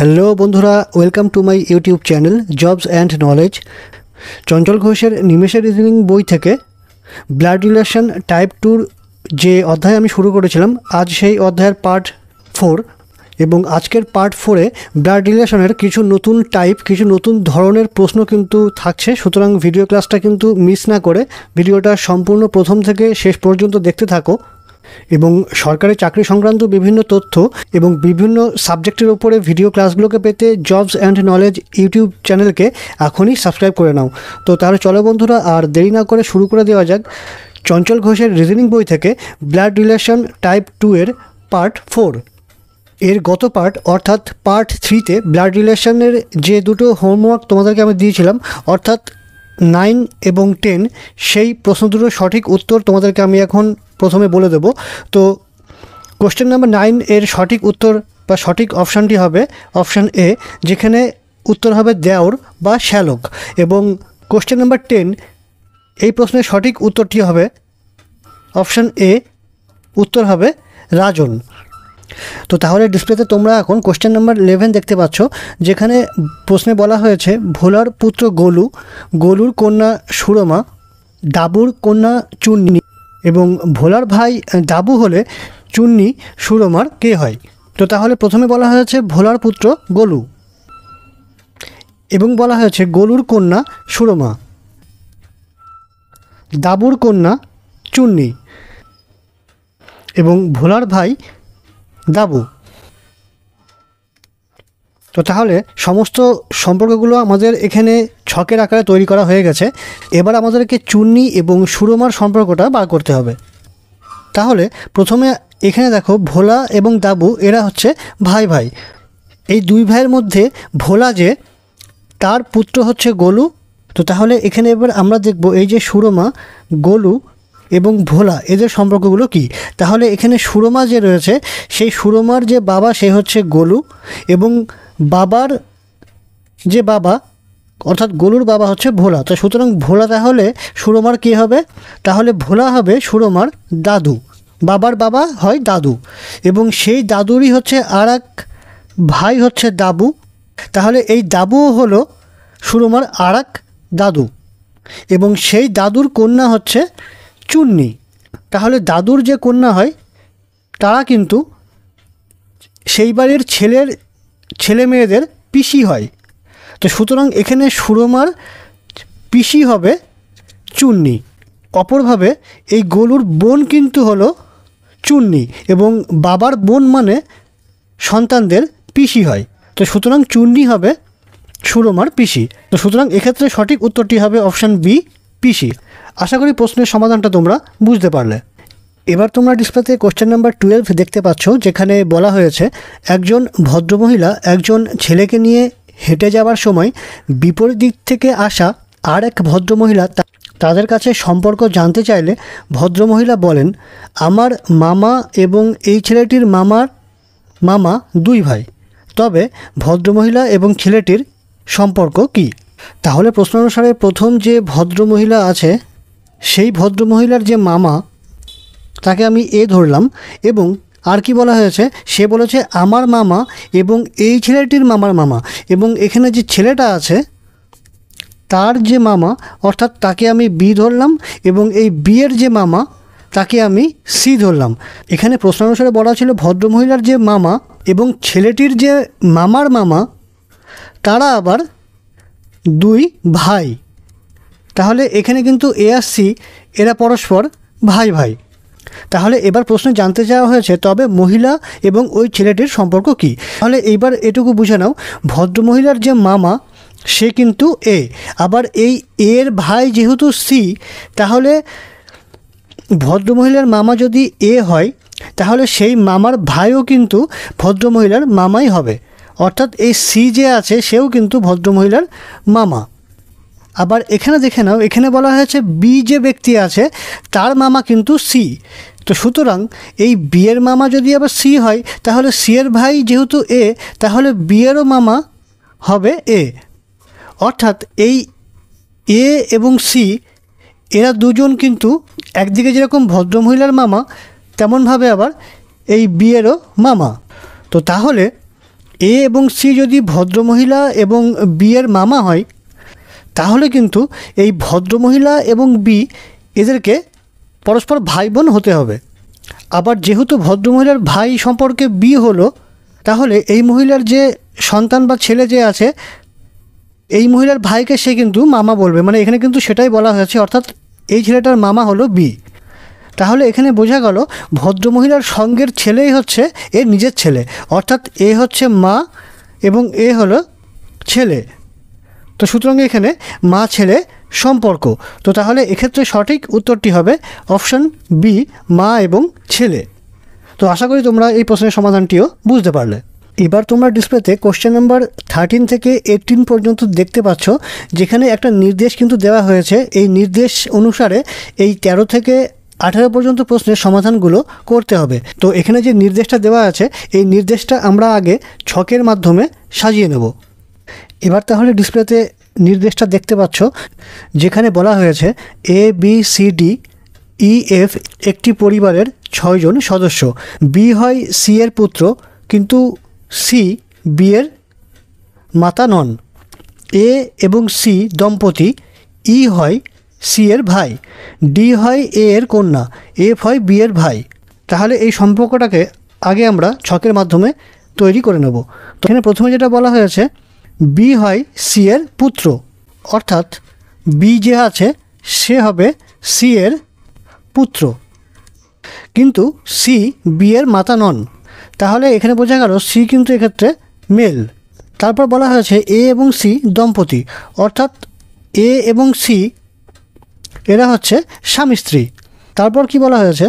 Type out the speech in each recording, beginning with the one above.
Hello বন্ধুরা welcome to my YouTube channel jobs and knowledge Chanchal ঘোষের নিমেষের রিজনিং বই থেকে ব্লাড রিলেশন টাইপ টুর যে অধ্যায় আমি শুরু করেছিলাম আজ সেই অধ্যায়ের পার্ট ফোর এবং আজকের পার্ট ফোরে ব্লাড রিলেশনের কিছু নতুন টাইপ কিছু নতুন ধরনের প্রশ্ন কিন্তু থাকছে সুতরাং ভিডিও ক্লাসটা কিন্তু মিস না করে ভিডিওটা সম্পূর্ণ প্রথম থেকে শেষ পর্যন্ত দেখতে থাকো এবং সরকারি চাকরি সংক্রান্ত বিভিন্ন তথ্য এবং বিভিন্ন সাবজেক্টের উপরে ভিডিও ক্লাসগুলোকে পেতে জবস অ্যান্ড নলেজ ইউটিউব চ্যানেলকে এখনই সাবস্ক্রাইব করে নাও তো তাহলে চলো বন্ধুরা আর দেরি না করে শুরু করে দেওয়া যাক চঞ্চল ঘোষের রিজনিং বই থেকে ব্লাড রিলেশন টাইপ টু এর পার্ট ফোর এর গত পার্ট অর্থাৎ পার্ট থ্রিতে ব্লাড রিলেশনের যে দুটো হোমওয়ার্ক তোমাদেরকে আমি দিয়েছিলাম অর্থাৎ নাইন এবং টেন সেই প্রশ্ন দুটোর সঠিক উত্তর তোমাদেরকে আমি এখন প্রথমে বলে দেব তো কোশ্চেন নাম্বার নাইন এর সঠিক উত্তর বা সঠিক অপশানটি হবে অপশান এ যেখানে উত্তর হবে দেওর বা শ্যালক এবং কোশ্চেন নাম্বার টেন এই প্রশ্নের সঠিক উত্তরটি হবে অপশান এ উত্তর হবে রাজন তো তাহলে ডিসপ্লেতে তোমরা এখন কোশ্চেন নাম্বার ইলেভেন দেখতে পাচ্ছ যেখানে প্রশ্নে বলা হয়েছে ভোলার পুত্র গোলু গোলুর কন্যা সুরমা ডাবুর কন্যা চুন্নি এবং ভোলার ভাই ডাবু হলে চুন্নি সুরমার কে হয় তো তাহলে প্রথমে বলা হয়েছে ভোলার পুত্র গোলু এবং বলা হয়েছে গোলুর কন্যা সুরমা দাবুর কন্যা চুন্নি এবং ভোলার ভাই দাবু তো তাহলে সমস্ত সম্পর্কগুলো আমাদের এখানে ছকের আকারে তৈরি করা হয়ে গেছে এবার আমাদেরকে চুন্নি এবং সুরমার সম্পর্কটা বার করতে হবে তাহলে প্রথমে এখানে দেখো ভোলা এবং দাবু এরা হচ্ছে ভাই ভাই এই দুই ভাইয়ের মধ্যে ভোলা যে তার পুত্র হচ্ছে গোলু তো তাহলে এখানে এবার আমরা দেখব এই যে সুরমা গোলু এবং ভোলা এদের সম্পর্কগুলো কি তাহলে এখানে সুরমা যে রয়েছে সেই সুরমার যে বাবা সে হচ্ছে গোলু এবং বাবার যে বাবা অর্থাৎ গলুর বাবা হচ্ছে ভোলা তো সুতরাং ভোলা তাহলে সুরমার কী হবে তাহলে ভোলা হবে সুরমার দাদু বাবার বাবা হয় দাদু এবং সেই দাদুরই হচ্ছে আর ভাই হচ্ছে দাবু তাহলে এই দাবুও হল সুরমার আর দাদু এবং সেই দাদুর কন্যা হচ্ছে চুন্নি তাহলে দাদুর যে কন্যা হয় তারা কিন্তু সেই বাড়ির ছেলের ছেলে মেয়েদের পিসি হয় তো সুতরাং এখানে সুরমার পিসি হবে চুন্নি অপরভাবে এই গোলুর বোন কিন্তু হলো চুন্নি এবং বাবার বোন মানে সন্তানদের পিসি হয় তো সুতরাং চুন্নি হবে সুরমার পিসি তো সুতরাং এক্ষেত্রে সঠিক উত্তরটি হবে অপশান বি পিসি আশা করি প্রশ্নের সমাধানটা তোমরা বুঝতে পারলে এবার তোমরা ডিসপ্লেতে কোশ্চেন নাম্বার টুয়েলভ দেখতে পাচ্ছ যেখানে বলা হয়েছে একজন ভদ্রমহিলা একজন ছেলেকে নিয়ে হেঁটে যাওয়ার সময় বিপরীত দিক থেকে আসা আর এক ভদ্রমহিলা তাদের কাছে সম্পর্ক জানতে চাইলে ভদ্রমহিলা বলেন আমার মামা এবং এই ছেলেটির মামার মামা দুই ভাই তবে ভদ্রমহিলা এবং ছেলেটির সম্পর্ক কি তাহলে প্রশ্ন অনুসারে প্রথম যে ভদ্রমহিলা আছে সেই ভদ্রমহিলার যে মামা তাকে আমি এ ধরলাম এবং আর কি বলা হয়েছে সে বলেছে আমার মামা এবং এই ছেলেটির মামার মামা এবং এখানে যে ছেলেটা আছে তার যে মামা অর্থাৎ তাকে আমি বি ধরলাম এবং এই বিয়ের যে মামা তাকে আমি সি ধরলাম এখানে প্রশ্ন অনুসারে বলা ছিল ভদ্রমহিলার যে মামা এবং ছেলেটির যে মামার মামা তারা আবার দুই ভাই তাহলে এখানে কিন্তু এ আর সি এরা পরস্পর ভাই ভাই তাহলে এবার প্রশ্নে জানতে চাওয়া হয়েছে তবে মহিলা এবং ওই ছেলেটির সম্পর্ক কি তাহলে এইবার এটুকু বুঝে নাও ভদ্রমহিলার যে মামা সে কিন্তু এ আবার এই এর ভাই যেহেতু সি তাহলে ভদ্রমহিলার মামা যদি এ হয় তাহলে সেই মামার ভাইও কিন্তু ভদ্রমহিলার মামাই হবে অর্থাৎ এই সি যে আছে সেও কিন্তু ভদ্রমহিলার মামা আবার এখানে দেখে নাও এখানে বলা হয়েছে বি যে ব্যক্তি আছে তার মামা কিন্তু সি তো সুতরাং এই বিয়ের মামা যদি আবার সি হয় তাহলে সি এর ভাই যেহেতু এ তাহলে বিয়েরও মামা হবে এ অর্থাৎ এই এ এবং সি এরা দুজন কিন্তু একদিকে যেরকম ভদ্রমহিলার মামা তেমনভাবে আবার এই বিয়েরও মামা তো তাহলে এ এবং সি যদি ভদ্রমহিলা এবং বিয়ের মামা হয় তাহলে কিন্তু এই ভদ্রমহিলা এবং বি এদেরকে পরস্পর ভাই বোন হতে হবে আবার যেহেতু ভদ্রমহিলার ভাই সম্পর্কে বি হলো তাহলে এই মহিলার যে সন্তান বা ছেলে যে আছে এই মহিলার ভাইকে সে কিন্তু মামা বলবে মানে এখানে কিন্তু সেটাই বলা হয়েছে অর্থাৎ এই ছেলেটার মামা হলো বি তাহলে এখানে বোঝা গেল ভদ্রমহিলার সঙ্গের ছেলেই হচ্ছে এ নিজের ছেলে অর্থাৎ এ হচ্ছে মা এবং এ হলো ছেলে তো সুতরাং এখানে মা ছেলে সম্পর্ক তো তাহলে এক্ষেত্রে সঠিক উত্তরটি হবে অপশান বি মা এবং ছেলে তো আশা করি তোমরা এই প্রশ্নের সমাধানটিও বুঝতে পারলে এবার তোমরা ডিসপ্লেতে কোশ্চেন নাম্বার থার্টিন থেকে এইটিন পর্যন্ত দেখতে পাচ্ছ যেখানে একটা নির্দেশ কিন্তু দেওয়া হয়েছে এই নির্দেশ অনুসারে এই ১৩ থেকে আঠারো পর্যন্ত প্রশ্নের সমাধানগুলো করতে হবে তো এখানে যে নির্দেশটা দেওয়া আছে এই নির্দেশটা আমরা আগে ছকের মাধ্যমে সাজিয়ে নেব এবার তাহলে ডিসপ্লেতে নির্দেশটা দেখতে পাচ্ছ যেখানে বলা হয়েছে A B C D E F একটি পরিবারের ছয়জন সদস্য বি হয় সি এর পুত্র কিন্তু সি বি এর মাতা নন এ এবং সি দম্পতি ই e হয় সি এর ভাই ডি হয় এ এর কন্যা এফ হয় বি এর ভাই তাহলে এই সম্পর্কটাকে আগে আমরা ছকের মাধ্যমে তৈরি করে নেব তো এখানে প্রথমে যেটা বলা হয়েছে বি হয় সি এর পুত্র অর্থাৎ বি যে আছে সে হবে সি এর পুত্র কিন্তু সি বি এর মাতা নন তাহলে এখানে বোঝা গেল সি কিন্তু এক্ষেত্রে মেল তারপর বলা হয়েছে এ এবং সি দম্পতি অর্থাৎ এ এবং সি এরা হচ্ছে স্বামী স্ত্রী তারপর কি বলা হয়েছে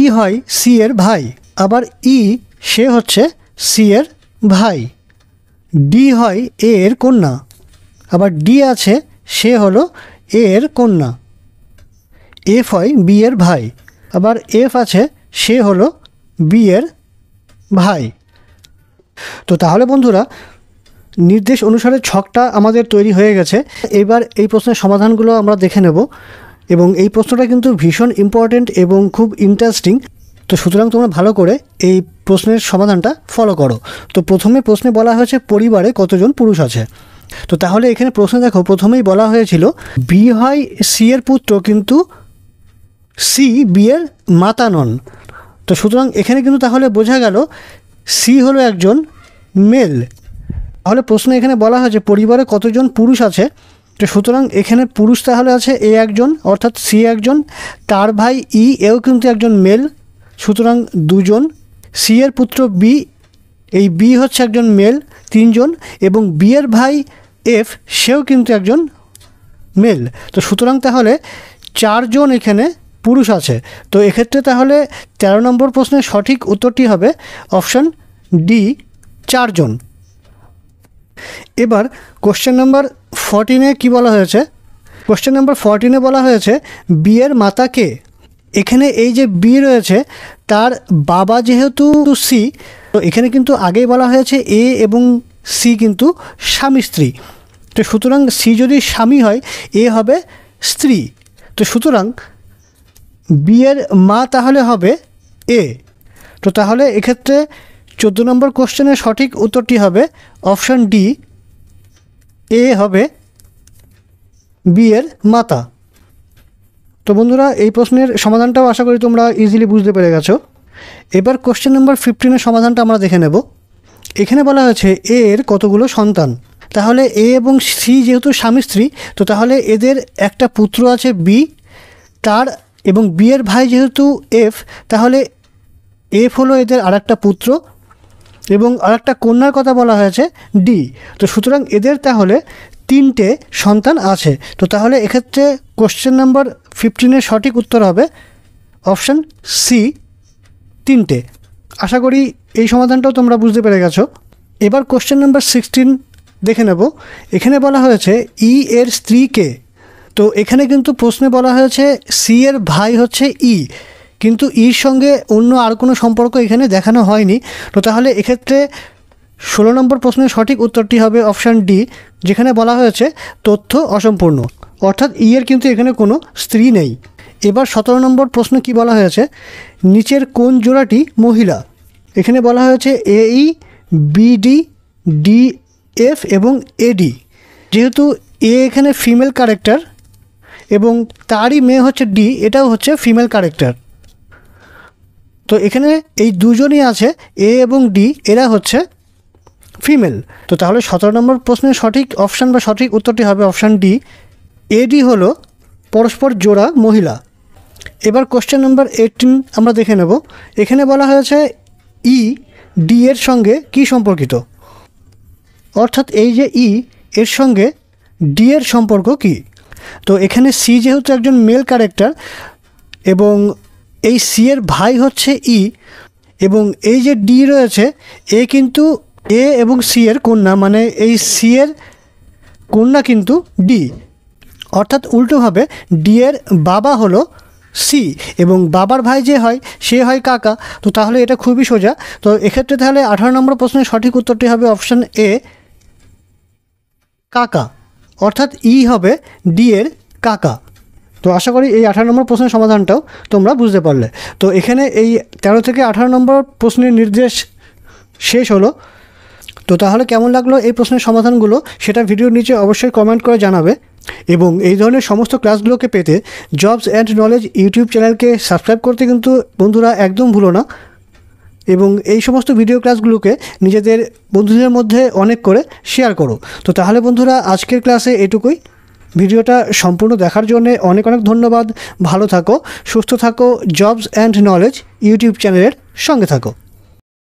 ই হয় সি এর ভাই আবার ই সে হচ্ছে সি এর ভাই ডি হয় এ এর কন্যা আবার ডি আছে সে হলো এ এর কন্যা এফ হয় বি এর ভাই আবার এফ আছে সে হলো বি এর ভাই তো তাহলে বন্ধুরা নির্দেশ অনুসারে ছকটা আমাদের তৈরি হয়ে গেছে এবার এই প্রশ্নের সমাধানগুলো আমরা দেখে নেব এবং এই প্রশ্নটা কিন্তু ভীষণ ইম্পর্ট্যান্ট এবং খুব ইন্টারেস্টিং তো সুতরাং তোমরা ভালো করে এই প্রশ্নের সমাধানটা ফলো করো তো প্রথমে প্রশ্নে বলা হয়েছে পরিবারে কতজন পুরুষ আছে তো তাহলে এখানে প্রশ্ন দেখো প্রথমেই বলা হয়েছিল বি হয় সি এর পুত্র কিন্তু সি বিয়ের মাতা নন তো সুতরাং এখানে কিন্তু তাহলে বোঝা গেল সি হলো একজন মেল তাহলে প্রশ্ন এখানে বলা হয়েছে পরিবারে কতজন পুরুষ আছে তো সুতরাং এখানে পুরুষ তাহলে আছে এ একজন অর্থাৎ সি একজন তার ভাই ই e, এও কিন্তু একজন মেল সুতরাং দুজন সি এর পুত্র বি এই বি হচ্ছে একজন মেল তিনজন এবং বি এর ভাই এফ সেও কিন্তু একজন মেল তো সুতরাং তাহলে চারজন এখানে পুরুষ আছে তো এক্ষেত্রে তাহলে ১৩ নম্বর প্রশ্নের সঠিক উত্তরটি হবে অপশান ডি চারজন এবার কোশ্চেন নাম্বার ফরটিনে কি বলা হয়েছে কোশ্চেন নাম্বার ফরটিনে বলা হয়েছে বিয়ের মাতা কে এখানে এই যে বি রয়েছে তার বাবা যেহেতু সি তো এখানে কিন্তু আগেই বলা হয়েছে এ এবং সি কিন্তু স্বামী স্ত্রী তো সুতরাং সি যদি স্বামী হয় এ হবে স্ত্রী তো সুতরাং বিয়ের মা তাহলে হবে এ তো তাহলে এক্ষেত্রে চোদ্দো নম্বর কোশ্চেনের সঠিক উত্তরটি হবে অপশান ডি এ হবে বিয়ের মাতা তো বন্ধুরা এই প্রশ্নের সমাধানটাও আশা করি তোমরা ইজিলি বুঝতে পেরে গেছো এবার কোশ্চেন নাম্বার ফিফটিনের সমাধানটা আমরা দেখে নেব এখানে বলা হয়েছে এর কতগুলো সন্তান তাহলে এ এবং সি যেহেতু স্বামী স্ত্রী তো তাহলে এদের একটা পুত্র আছে বি তার এবং বিয়ের ভাই যেহেতু এফ তাহলে এফ হলো এদের আর একটা পুত্র এবং আর একটা কন্যার কথা বলা হয়েছে ডি তো সুতরাং এদের তাহলে তিনটে সন্তান আছে তো তাহলে এক্ষেত্রে কোশ্চেন নাম্বার ফিফটিনের সঠিক উত্তর হবে অপশান সি তিনটে আশা করি এই সমাধানটাও তোমরা বুঝতে পেরে গেছো এবার কোশ্চেন নাম্বার সিক্সটিন দেখে নেব এখানে বলা হয়েছে ই e এর স্ত্রীকে তো এখানে কিন্তু প্রশ্নে বলা হয়েছে সি এর ভাই হচ্ছে ই e। কিন্তু ইর e সঙ্গে অন্য আর কোনো সম্পর্ক এখানে দেখানো হয়নি তো তাহলে এক্ষেত্রে ষোলো নম্বর প্রশ্নের সঠিক উত্তরটি হবে অপশান ডি যেখানে বলা হয়েছে তথ্য অসম্পূর্ণ অর্থাৎ ইয়ের e কিন্তু এখানে কোনো স্ত্রী নেই এবার সতেরো নম্বর প্রশ্ন কি বলা হয়েছে নিচের কোন জোড়াটি মহিলা এখানে বলা হয়েছে এই বিডি ডি এফ এবং এডি যেহেতু এ এখানে ফিমেল ক্যারেক্টার এবং তারই মেয়ে হচ্ছে ডি এটাও হচ্ছে ফিমেল ক্যারেক্টার তো এখানে এই দুজনই আছে এ এবং ডি এরা হচ্ছে ফিমেল তো তাহলে সতেরো নম্বর প্রশ্নের সঠিক অপশান বা সঠিক উত্তরটি হবে অপশান ডি এডি হল পরস্পর জোড়া মহিলা এবার কোশ্চেন নাম্বার এইটিন আমরা দেখে নেব এখানে বলা হয়েছে ই e, ডি এর সঙ্গে কি সম্পর্কিত অর্থাৎ এই যে ই e, এর সঙ্গে ডি এর সম্পর্ক কি তো এখানে সি যেহেতু একজন মেল ক্যারেক্টার এবং এই সি এর ভাই হচ্ছে ই e এবং এই যে ডি রয়েছে এ কিন্তু এ এবং সি এর কন্যা মানে এই সি এর কন্যা কিন্তু ডি অর্থাৎ উল্টোভাবে ডি এর বাবা হলো সি এবং বাবার ভাই যে হয় সে হয় কাকা তো তাহলে এটা খুবই সোজা তো এক্ষেত্রে তাহলে আঠারো নম্বর প্রশ্নের সঠিক উত্তরটি হবে অপশান এ কাকা অর্থাৎ ই হবে ডি এর কাকা তো আশা করি এই আঠারো নম্বর প্রশ্নের সমাধানটাও তোমরা বুঝতে পারলে তো এখানে এই তেরো থেকে আঠারো নম্বর প্রশ্নের নির্দেশ শেষ হলো তো তাহলে কেমন লাগলো এই প্রশ্নের সমাধানগুলো সেটা ভিডিওর নিচে অবশ্যই কমেন্ট করে জানাবে এবং এই ধরনের সমস্ত ক্লাসগুলোকে পেতে জবস অ্যান্ড নলেজ ইউটিউব চ্যানেলকে সাবস্ক্রাইব করতে কিন্তু বন্ধুরা একদম ভুলো না এবং এই সমস্ত ভিডিও ক্লাসগুলোকে নিজেদের বন্ধুদের মধ্যে অনেক করে শেয়ার করো তো তাহলে বন্ধুরা আজকের ক্লাসে এটুকুই ভিডিওটা সম্পূর্ণ দেখার জন্যে অনেক অনেক ধন্যবাদ ভালো থাকো সুস্থ থাকো জবস অ্যান্ড নলেজ ইউটিউব চ্যানেলের সঙ্গে থাকো